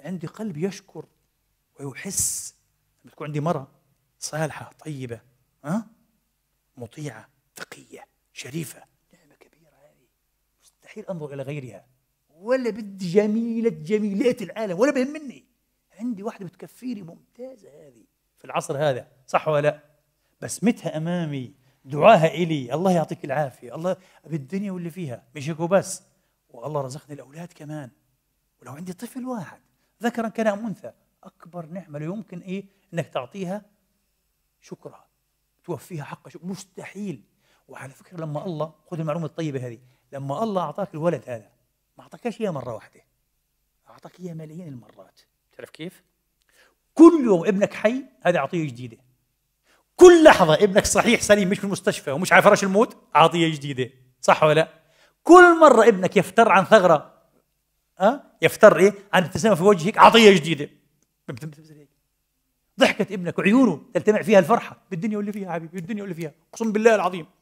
عندي قلب يشكر ويحس لما تكون عندي مرأة صالحة طيبة ها مطيعة تقية شريفة نعمة كبيرة هذه مستحيل أنظر إلى غيرها ولا بدي جميلة جميلات العالم ولا بيهمني عندي واحدة بتكفيني ممتازة هذه في العصر هذا صح ولا لا بسمتها أمامي دعاها إلي الله يعطيك العافية الله بالدنيا واللي فيها مش هيك وبس والله رزقني الأولاد كمان ولو عندي طفل واحد ذكرا كان ام انثى اكبر نعمه لا يمكن ايه انك تعطيها شكرها توفيها حق شكر مستحيل وعلى فكره لما الله خذ المعلومه الطيبه هذه لما الله اعطاك الولد هذا ما اعطاكش اياه مره واحده اعطاك اياه ملايين المرات تعرف كيف؟ كل يوم ابنك حي هذا عطيه جديده كل لحظه ابنك صحيح سليم مش في المستشفى ومش على فراش الموت عطيه جديده صح ولا لا؟ كل مره ابنك يفتر عن ثغره ها يفتر إيه؟ عن ابتسامة في وجهك عطية جديدة ضحكة ابنك وعيونه تلتمع فيها الفرحة بالدنيا واللي فيها حبيبي بالدنيا واللي فيها أقسم بالله العظيم